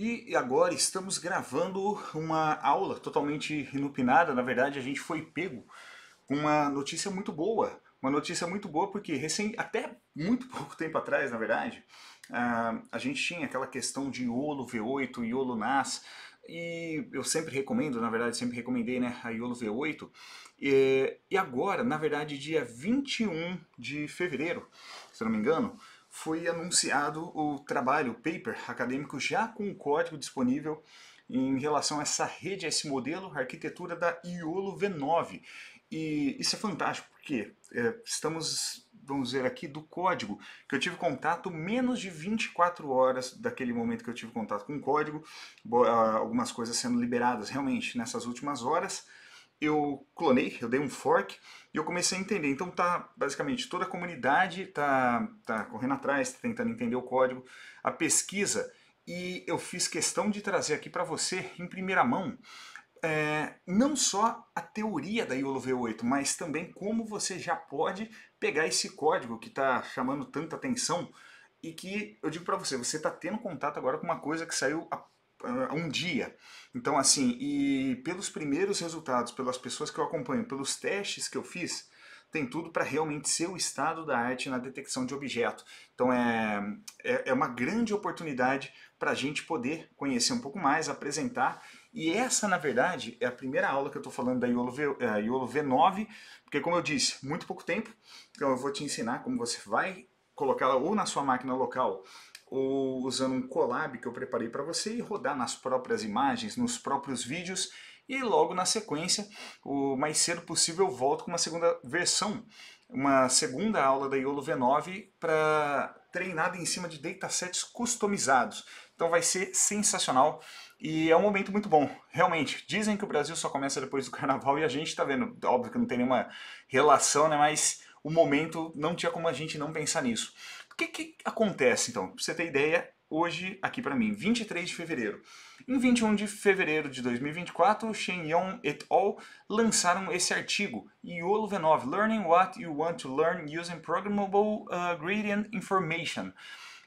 E agora estamos gravando uma aula totalmente inopinada, na verdade a gente foi pego com uma notícia muito boa. Uma notícia muito boa porque recém, até muito pouco tempo atrás, na verdade, a gente tinha aquela questão de IOLO V8, IOLO NAS, e eu sempre recomendo, na verdade sempre recomendei né, a IOLO V8, e, e agora, na verdade dia 21 de fevereiro, se não me engano, foi anunciado o trabalho, o paper acadêmico, já com o código disponível em relação a essa rede, a esse modelo, a arquitetura da IOLO V9. E isso é fantástico, porque é, estamos, vamos dizer aqui, do código, que eu tive contato menos de 24 horas daquele momento que eu tive contato com o código, ah, algumas coisas sendo liberadas realmente nessas últimas horas, eu clonei, eu dei um fork e eu comecei a entender. Então tá basicamente toda a comunidade tá, tá correndo atrás, tá tentando entender o código, a pesquisa e eu fiz questão de trazer aqui para você em primeira mão é, não só a teoria da IOLO V8, mas também como você já pode pegar esse código que está chamando tanta atenção e que eu digo para você, você está tendo contato agora com uma coisa que saiu há ah, um dia. Então, assim, e pelos primeiros resultados, pelas pessoas que eu acompanho, pelos testes que eu fiz, tem tudo para realmente ser o estado da arte na detecção de objeto. Então é, é, é uma grande oportunidade para a gente poder conhecer um pouco mais, apresentar. E essa, na verdade, é a primeira aula que eu estou falando da IOLO, v, é, IOLO V9, porque, como eu disse, muito pouco tempo. Então eu vou te ensinar como você vai colocá-la ou na sua máquina local ou usando um collab que eu preparei para você e rodar nas próprias imagens, nos próprios vídeos e logo na sequência, o mais cedo possível, eu volto com uma segunda versão, uma segunda aula da IOLO V9 para treinada em cima de datasets customizados. Então vai ser sensacional e é um momento muito bom. Realmente, dizem que o Brasil só começa depois do carnaval e a gente está vendo, óbvio que não tem nenhuma relação, né, mas o momento não tinha como a gente não pensar nisso que, que acontece então? Pra você ter ideia, hoje, aqui para mim, 23 de fevereiro. Em 21 de fevereiro de 2024, Shen Yong et al. lançaram esse artigo, Iolo 9 Learning What You Want to Learn Using Programmable uh, Gradient Information.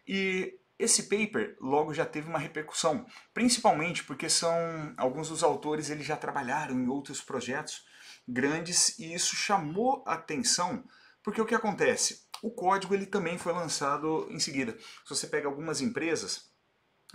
E esse paper logo já teve uma repercussão, principalmente porque são alguns dos autores eles já trabalharam em outros projetos grandes e isso chamou atenção, porque o que acontece? O código ele também foi lançado em seguida. Se você pega algumas empresas,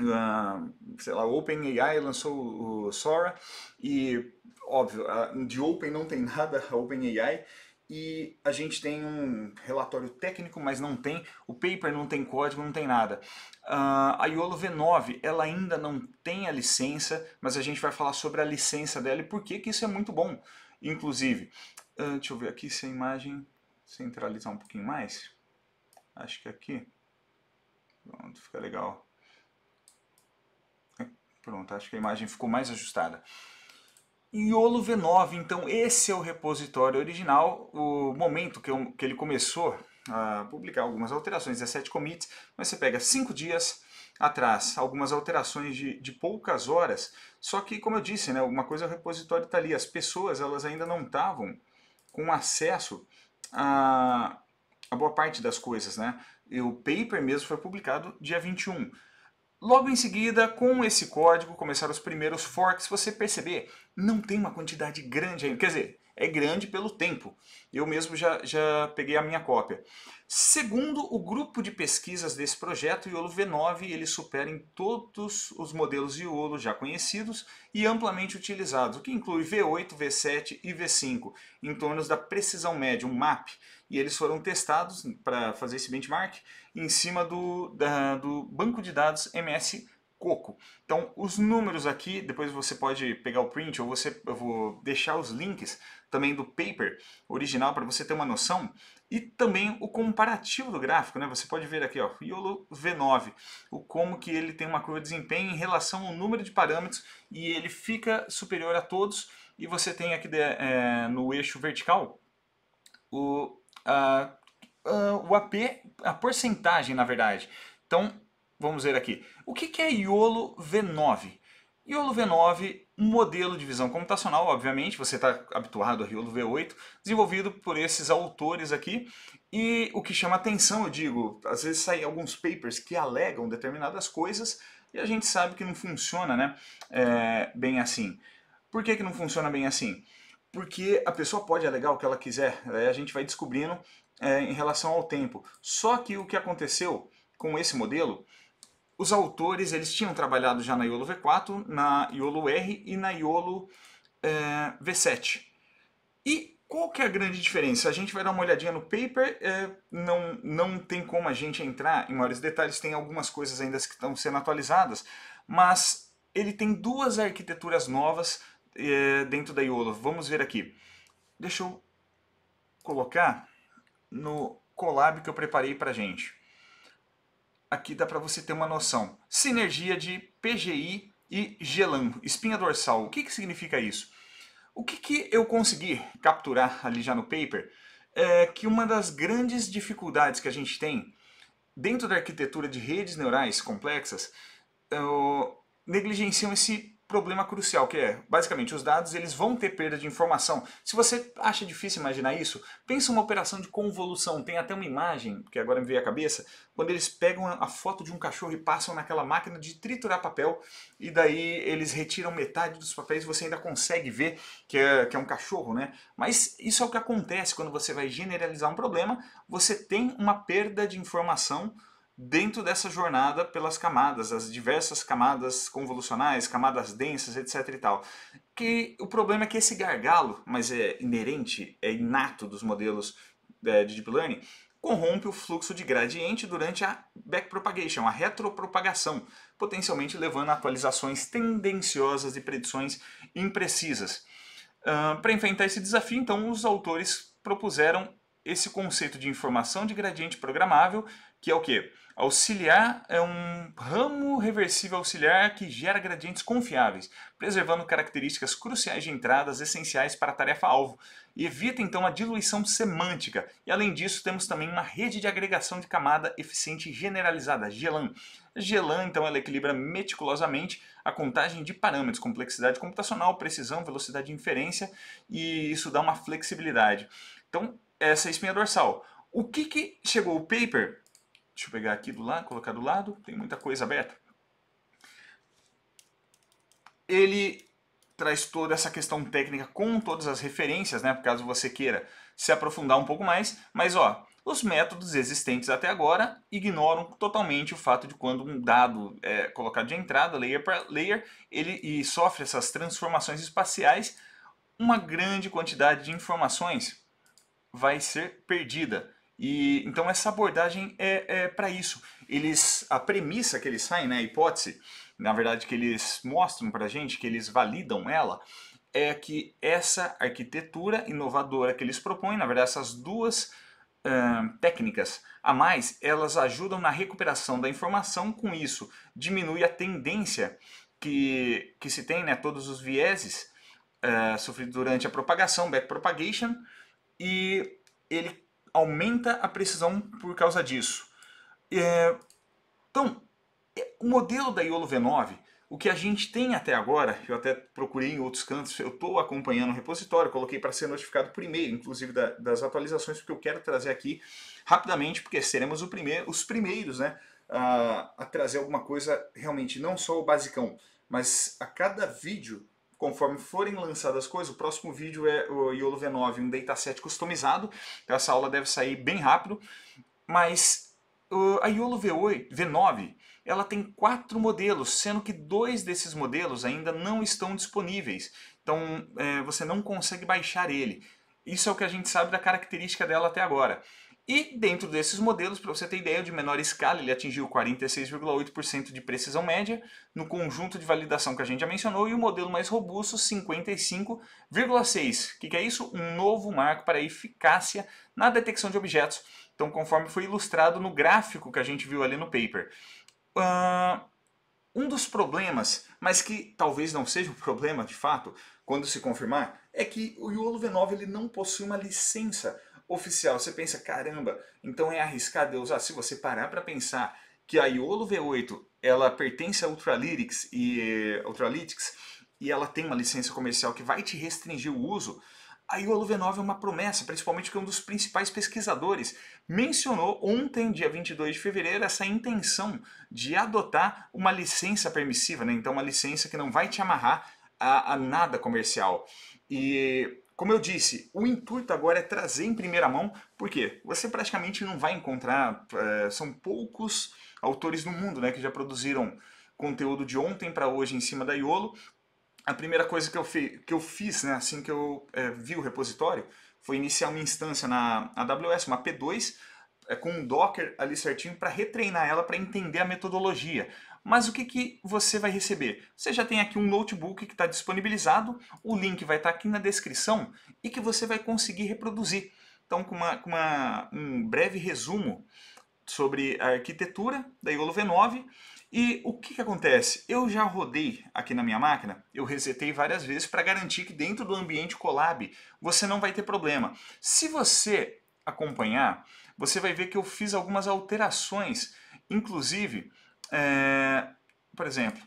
ah, sei lá, OpenAI lançou o Sora e, óbvio, de Open não tem nada, a OpenAI, e a gente tem um relatório técnico, mas não tem, o paper não tem código, não tem nada. Uh, a Iolo V9, ela ainda não tem a licença, mas a gente vai falar sobre a licença dela e por que, que isso é muito bom, inclusive. Uh, deixa eu ver aqui se a imagem centralizar um pouquinho mais. Acho que aqui. Pronto, fica legal. É, pronto, acho que a imagem ficou mais ajustada. Iolo V9, então esse é o repositório original, o momento que, eu, que ele começou a publicar algumas alterações, 17 commits, mas você pega 5 dias atrás, algumas alterações de, de poucas horas, só que como eu disse, né, uma coisa o repositório está ali, as pessoas elas ainda não estavam com acesso a, a boa parte das coisas, né? E o paper mesmo foi publicado dia 21. Logo em seguida, com esse código, começaram os primeiros forks. Você perceber, não tem uma quantidade grande ainda. Quer dizer, é grande pelo tempo. Eu mesmo já, já peguei a minha cópia. Segundo o grupo de pesquisas desse projeto, o IOLO V9 ele supera em todos os modelos de IOLO já conhecidos e amplamente utilizados, o que inclui V8, V7 e V5, em torno da precisão média, um MAP. E eles foram testados, para fazer esse benchmark, em cima do, da, do banco de dados MS coco. Então, os números aqui, depois você pode pegar o print ou você, eu vou deixar os links também do paper original para você ter uma noção e também o comparativo do gráfico, né? Você pode ver aqui, ó, YOLO V9, o como que ele tem uma curva de desempenho em relação ao número de parâmetros e ele fica superior a todos e você tem aqui de, é, no eixo vertical o, a, a, o AP, a porcentagem, na verdade. Então, Vamos ver aqui. O que é IOLO V9? IOLO V9, um modelo de visão computacional, obviamente, você está habituado a IOLO V8, desenvolvido por esses autores aqui. E o que chama atenção, eu digo, às vezes saem alguns papers que alegam determinadas coisas e a gente sabe que não funciona né, é, bem assim. Por que, que não funciona bem assim? Porque a pessoa pode alegar o que ela quiser, né, a gente vai descobrindo é, em relação ao tempo. Só que o que aconteceu com esse modelo os autores eles tinham trabalhado já na IOLO V4, na IOLO R e na IOLO eh, é, V7. E qual que é a grande diferença? A gente vai dar uma olhadinha no paper, eh, não, não tem como a gente entrar em maiores detalhes, tem algumas coisas ainda que estão sendo atualizadas, mas ele tem duas arquiteturas novas eh, dentro da IOLO. Vamos ver aqui. Deixa eu colocar no collab que eu preparei para gente aqui dá para você ter uma noção. Sinergia de PGI e GELAN, espinha dorsal. O que, que significa isso? O que, que eu consegui capturar ali já no paper é que uma das grandes dificuldades que a gente tem dentro da arquitetura de redes neurais complexas negligenciam esse problema crucial, que é, basicamente, os dados eles vão ter perda de informação. Se você acha difícil imaginar isso, pensa uma operação de convolução. Tem até uma imagem, que agora me veio à cabeça, quando eles pegam a foto de um cachorro e passam naquela máquina de triturar papel, e daí eles retiram metade dos papéis e você ainda consegue ver que é, que é um cachorro, né? Mas isso é o que acontece quando você vai generalizar um problema, você tem uma perda de informação dentro dessa jornada pelas camadas, as diversas camadas convolucionais, camadas densas, etc e tal. Que o problema é que esse gargalo, mas é inerente, é inato dos modelos é, de deep learning, corrompe o fluxo de gradiente durante a backpropagation, a retropropagação, potencialmente levando a atualizações tendenciosas e predições imprecisas. Uh, Para enfrentar esse desafio, então, os autores propuseram esse conceito de informação de gradiente programável, que é o quê? Auxiliar é um ramo reversível auxiliar que gera gradientes confiáveis, preservando características cruciais de entradas essenciais para a tarefa-alvo, e evita então a diluição semântica. E além disso, temos também uma rede de agregação de camada eficiente generalizada, GELAN. GELAN, então, ela equilibra meticulosamente a contagem de parâmetros, complexidade computacional, precisão, velocidade de inferência, e isso dá uma flexibilidade. Então, essa espinha dorsal. O que, que chegou o paper? Deixa eu pegar aqui do lado, colocar do lado, tem muita coisa aberta. Ele traz toda essa questão técnica com todas as referências, né? Caso você queira se aprofundar um pouco mais. Mas ó, os métodos existentes até agora ignoram totalmente o fato de quando um dado é colocado de entrada, layer para layer, ele e sofre essas transformações espaciais, uma grande quantidade de informações vai ser perdida. E então essa abordagem é, é para isso. Eles, a premissa que eles saem, né, a hipótese, na verdade que eles mostram para a gente, que eles validam ela, é que essa arquitetura inovadora que eles propõem, na verdade essas duas técnicas a mais, elas ajudam na recuperação da informação. Com isso, diminui a tendência que, que se tem, né, todos os vieses uh, sofridos durante a propagação, backpropagation, propagation e ele aumenta a precisão por causa disso. É, então, é, o modelo da IOLO V9, o que a gente tem até agora, eu até procurei em outros cantos, eu estou acompanhando o repositório, coloquei para ser notificado primeiro, inclusive da, das atualizações, porque eu quero trazer aqui rapidamente, porque seremos os primeiros né, a, a trazer alguma coisa realmente, não só o basicão, mas a cada vídeo conforme forem lançadas coisas, o próximo vídeo é o Iolo V9, um dataset customizado. Então essa aula deve sair bem rápido. Mas uh, a Iolo V8, V9 ela tem quatro modelos, sendo que dois desses modelos ainda não estão disponíveis. Então é, você não consegue baixar ele. Isso é o que a gente sabe da característica dela até agora. E dentro desses modelos, para você ter ideia, de menor escala, ele atingiu 46,8% de precisão média no conjunto de validação que a gente já mencionou, e o modelo mais robusto, 55,6%. O que, que é isso? Um novo marco para a eficácia na detecção de objetos. Então, conforme foi ilustrado no gráfico que a gente viu ali no paper. Uh, um dos problemas, mas que talvez não seja um problema de fato, quando se confirmar, é que o Iolo V9 ele não possui uma licença oficial. Você pensa, caramba, então é arriscado eu usar? Se você parar para pensar que a Iolo V8 ela pertence a Ultralytics e eh, Ultralytics e ela tem uma licença comercial que vai te restringir o uso, a Iolo V9 é uma promessa, principalmente que um dos principais pesquisadores mencionou ontem, dia 22 de fevereiro, essa intenção de adotar uma licença permissiva, né? então uma licença que não vai te amarrar a, a nada comercial. E como eu disse, o intuito agora é trazer em primeira mão, porque você praticamente não vai encontrar, eh, são poucos autores no mundo né, que já produziram conteúdo de ontem para hoje em cima da IOLO. A primeira coisa que eu, fi, que eu fiz né, assim que eu é, vi o repositório foi iniciar uma instância na AWS, uma P2, é, eh, com um Docker ali certinho para retreinar ela para entender a metodologia. Mas o que, que você vai receber? Você já tem aqui um notebook que está disponibilizado, o link vai estar tá aqui na descrição e que você vai conseguir reproduzir. Então, com, uma, com uma, um breve resumo sobre a arquitetura da Iolo V9 e o que, que acontece? Eu já rodei aqui na minha máquina, eu resetei várias vezes para garantir que dentro do ambiente Colab você não vai ter problema. Se você acompanhar, você vai ver que eu fiz algumas alterações, inclusive é, por exemplo,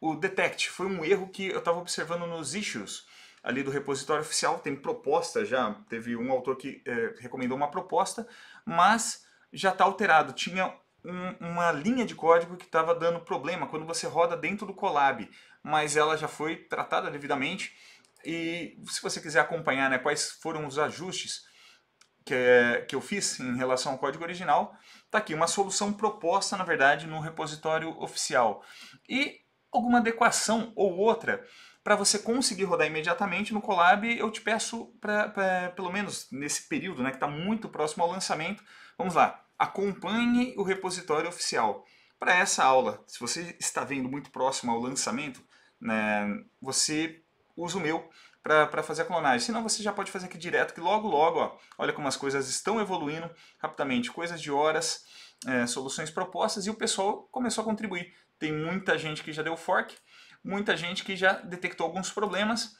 o detect foi um erro que eu estava observando nos issues ali do repositório oficial, tem proposta já, teve um autor que é, recomendou uma proposta, mas já está alterado, tinha um, uma linha de código que estava dando problema quando você roda dentro do Colab, mas ela já foi tratada devidamente, e se você quiser acompanhar né, quais foram os ajustes, que, é, que eu fiz em relação ao código original, está aqui uma solução proposta, na verdade, no repositório oficial. E alguma adequação ou outra para você conseguir rodar imediatamente no Colab, eu te peço, pra, pra pelo menos nesse período, né, que está muito próximo ao lançamento, vamos lá, acompanhe o repositório oficial. Para essa aula, se você está vendo muito próximo ao lançamento, né, você usa o meu para fazer a clonagem. Senão você já pode fazer aqui direto, que logo, logo, ó, olha como as coisas estão evoluindo rapidamente. Coisas de horas, é, soluções propostas e o pessoal começou a contribuir. Tem muita gente que já deu fork, muita gente que já detectou alguns problemas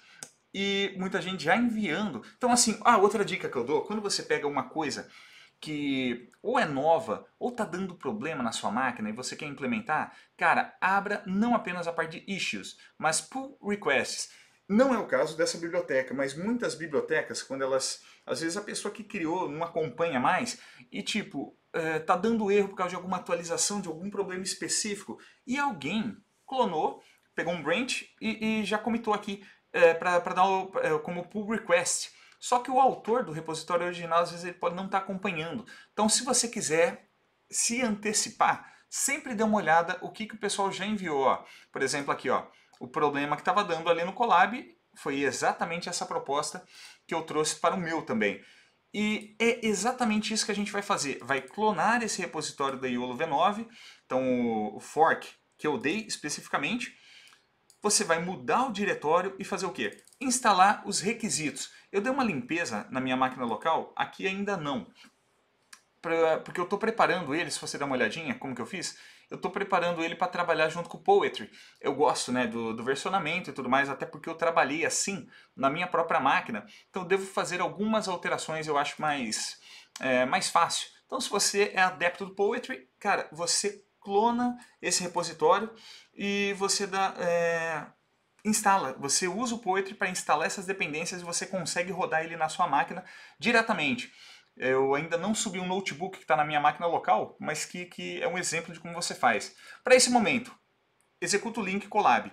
e muita gente já enviando. Então, assim, ah, outra dica que eu dou, quando você pega uma coisa que ou é nova ou está dando problema na sua máquina e você quer implementar, cara, abra não apenas a parte de issues, mas pull requests. Não é o caso dessa biblioteca, mas muitas bibliotecas, quando elas. Às vezes a pessoa que criou não acompanha mais e, tipo, é, tá dando erro por causa de alguma atualização, de algum problema específico. E alguém clonou, pegou um branch e, e já comitou aqui é, eh, para dar o, é, como pull request. Só que o autor do repositório original, às vezes, ele pode não estar tá acompanhando. Então, se você quiser se antecipar, sempre dê uma olhada o que, que o pessoal já enviou. Ó. Por exemplo, aqui, ó o problema que estava dando ali no Colab. Foi exatamente essa proposta que eu trouxe para o meu também. E é exatamente isso que a gente vai fazer. Vai clonar esse repositório da IOLO V9, então o fork que eu dei especificamente. Você vai mudar o diretório e fazer o quê? Instalar os requisitos. Eu dei uma limpeza na minha máquina local, aqui ainda não. Pra, porque eu estou preparando ele, se você dar uma olhadinha como que eu fiz, eu estou preparando ele para trabalhar junto com o Poetry. Eu gosto né, do, do versionamento e tudo mais, até porque eu trabalhei assim na minha própria máquina. Então devo fazer algumas alterações, eu acho mais, é, mais fácil. Então se você é adepto do Poetry, cara, você clona esse repositório e você dá, é, instala, você usa o Poetry para instalar essas dependências e você consegue rodar ele na sua máquina diretamente eu ainda não subi um notebook que está na minha máquina local, mas que, que é um exemplo de como você faz. Para esse momento, executa o link Colab.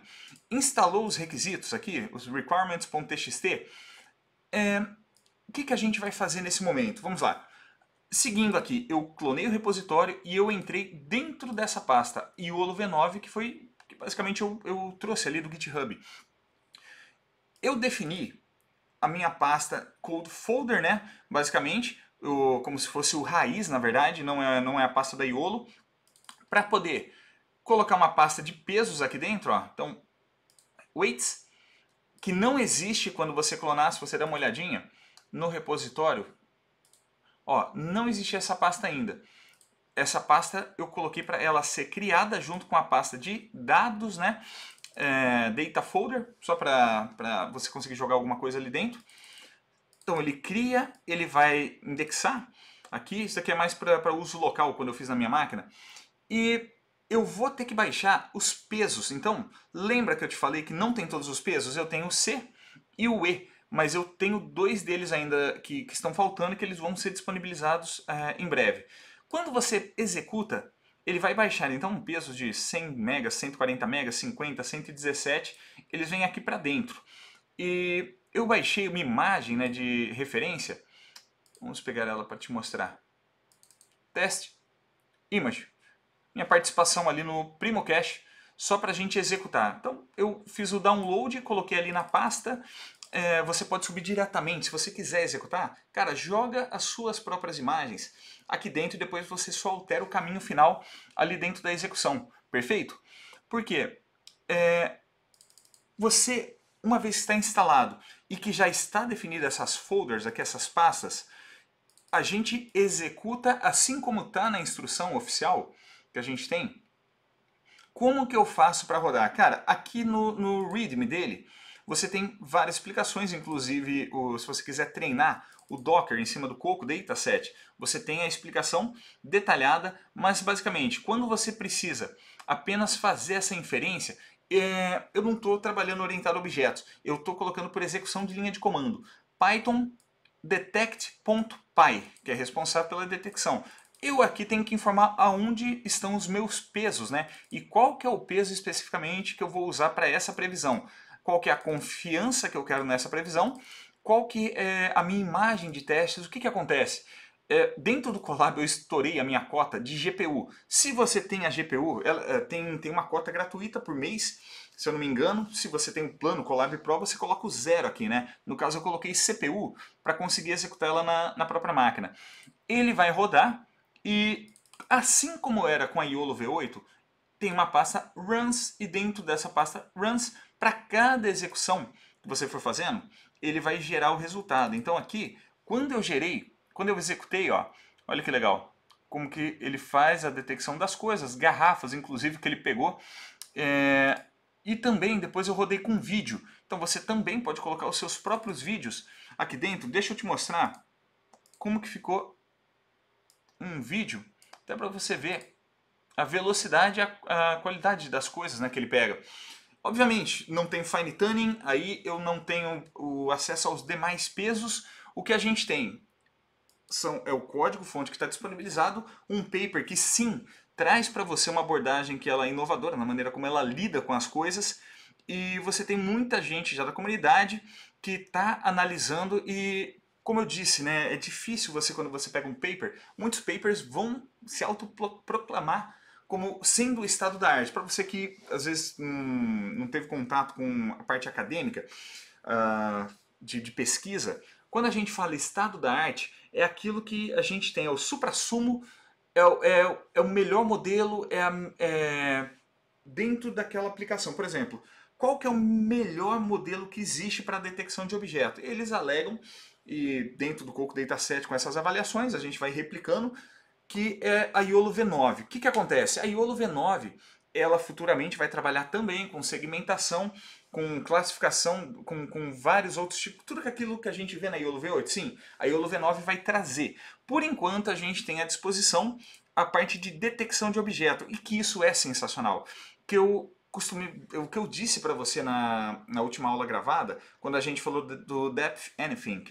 Instalou os requisitos aqui, os requirements.txt. É, o que, que a gente vai fazer nesse momento? Vamos lá. Seguindo aqui, eu clonei o repositório e eu entrei dentro dessa pasta iolo v9, que foi que basicamente eu, eu trouxe ali do GitHub. Eu defini a minha pasta code folder, né? Basicamente, o, como se fosse o raiz, na verdade, não é, não é a pasta da Iolo, para poder colocar uma pasta de pesos aqui dentro, ó. Então, weights, que não existe quando você clonar, se você der uma olhadinha no repositório, ó, não existe essa pasta ainda. Essa pasta eu coloquei para ela ser criada junto com a pasta de dados, né? É, data folder, só para você conseguir jogar alguma coisa ali dentro. Então ele cria, ele vai indexar. Aqui, isso aqui é mais para uso local, quando eu fiz na minha máquina. E eu vou ter que baixar os pesos. Então, lembra que eu te falei que não tem todos os pesos? Eu tenho o C e o E, mas eu tenho dois deles ainda que, que estão faltando que eles vão ser disponibilizados é, em breve. Quando você executa, ele vai baixar então um peso de 100 megas, 140 megas, 50, 117, eles vêm aqui para dentro. E eu baixei uma imagem né, de referência. Vamos pegar ela para te mostrar. Teste. Image. Minha participação ali no Primocache, só para a gente executar. Então, eu fiz o download, coloquei ali na pasta. É, você pode subir diretamente. Se você quiser executar, cara, joga as suas próprias imagens aqui dentro e depois você só altera o caminho final ali dentro da execução. Perfeito? Por quê? É, você uma vez que está instalado e que já está definida essas folders, aqui essas pastas, a gente executa assim como está na instrução oficial que a gente tem. Como que eu faço para rodar? Cara, aqui no, no README dele, você tem várias explicações, inclusive o, se você quiser treinar o Docker em cima do Coco Dataset, você tem a explicação detalhada, mas basicamente, quando você precisa apenas fazer essa inferência, é, eu não estou trabalhando orientado a objetos. Eu estou colocando por execução de linha de comando. Python detect.py, que é responsável pela detecção. Eu aqui tenho que informar aonde estão os meus pesos, né? E qual que é o peso especificamente que eu vou usar para essa previsão. Qual que é a confiança que eu quero nessa previsão. Qual que é a minha imagem de testes. O que, que acontece? é, dentro do Colab eu estourei a minha cota de GPU. Se você tem a GPU, ela, é, tem, tem uma cota gratuita por mês, se eu não me engano. Se você tem o um plano Colab Pro, você coloca o zero aqui, né? No caso eu coloquei CPU para conseguir executar ela na, na própria máquina. Ele vai rodar e assim como era com a Iolo V8, tem uma pasta runs e dentro dessa pasta runs, para cada execução que você for fazendo, ele vai gerar o resultado. Então aqui, quando eu gerei quando eu executei, ó, olha que legal, como que ele faz a detecção das coisas, garrafas, inclusive, que ele pegou. É... E também, depois eu rodei com vídeo. Então você também pode colocar os seus próprios vídeos aqui dentro. Deixa eu te mostrar como que ficou um vídeo, até para você ver a velocidade e a, a, qualidade das coisas né, que ele pega. Obviamente, não tem fine tuning, aí eu não tenho o acesso aos demais pesos. O que a gente tem? são, é o código-fonte que está disponibilizado, um paper que sim traz para você uma abordagem que ela é inovadora na maneira como ela lida com as coisas e você tem muita gente já da comunidade que está analisando e como eu disse, né, é difícil você quando você pega um paper, muitos papers vão se autoproclamar como sendo o estado da arte. Para você que às vezes hum, não teve contato com a parte acadêmica uh, de, de pesquisa, quando a gente fala estado da arte, é aquilo que a gente tem, é o supra-sumo, é, é, é, o melhor modelo, é, é dentro daquela aplicação. Por exemplo, qual que é o melhor modelo que existe para detecção de objeto? Eles alegam, e dentro do Coco Dataset com essas avaliações, a gente vai replicando, que é a IOLO V9. O que, que acontece? A IOLO V9 ela futuramente vai trabalhar também com segmentação, com classificação, com, com vários outros tipos, tudo aquilo que a gente vê na IOLO V8, sim, a IOLO V9 vai trazer. Por enquanto a gente tem à disposição a parte de detecção de objeto, e que isso é sensacional. Que eu costume, o que eu disse para você na, na última aula gravada, quando a gente falou do Depth Anything,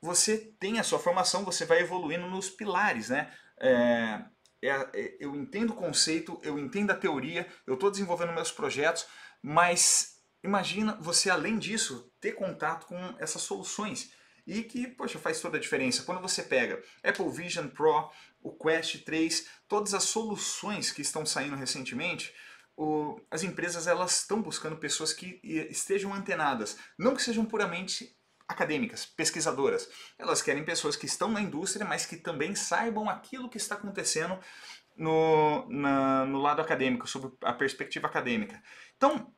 você tem a sua formação, você vai evoluindo nos pilares, né? É, é, é, eu entendo o conceito, eu entendo a teoria, eu estou desenvolvendo meus projetos, mas imagina você, além disso, ter contato com essas soluções e que, poxa, faz toda a diferença. Quando você pega Apple Vision Pro, o Quest 3, todas as soluções que estão saindo recentemente, o, as empresas elas estão buscando pessoas que estejam antenadas, não que sejam puramente acadêmicas, pesquisadoras. Elas querem pessoas que estão na indústria, mas que também saibam aquilo que está acontecendo no, na, no lado acadêmico, sobre a perspectiva acadêmica. Então,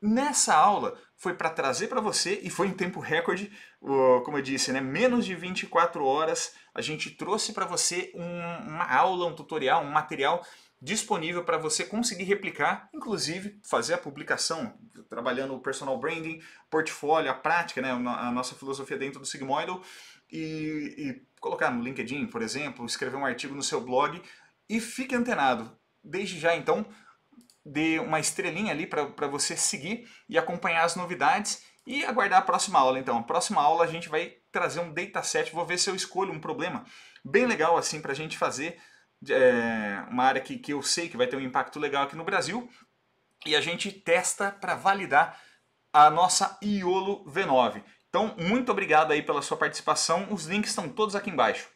nessa aula foi para trazer para você, e foi em tempo recorde, como eu disse, né, menos de 24 horas, a gente trouxe para você um, uma aula, um tutorial, um material disponível para você conseguir replicar, inclusive fazer a publicação, trabalhando o personal branding, portfólio, a prática, né, a nossa filosofia dentro do Sigmoidal, e, e colocar no LinkedIn, por exemplo, escrever um artigo no seu blog, e fique antenado. Desde já, então, dê uma estrelinha ali para você seguir e acompanhar as novidades e aguardar a próxima aula, então. A próxima aula a gente vai trazer um dataset, vou ver se eu escolho um problema bem legal assim para a gente fazer é, uma área que, que eu sei que vai ter um impacto legal aqui no Brasil, e a gente testa para validar a nossa Iolo V9. Então, muito obrigado aí pela sua participação. Os links estão todos aqui embaixo.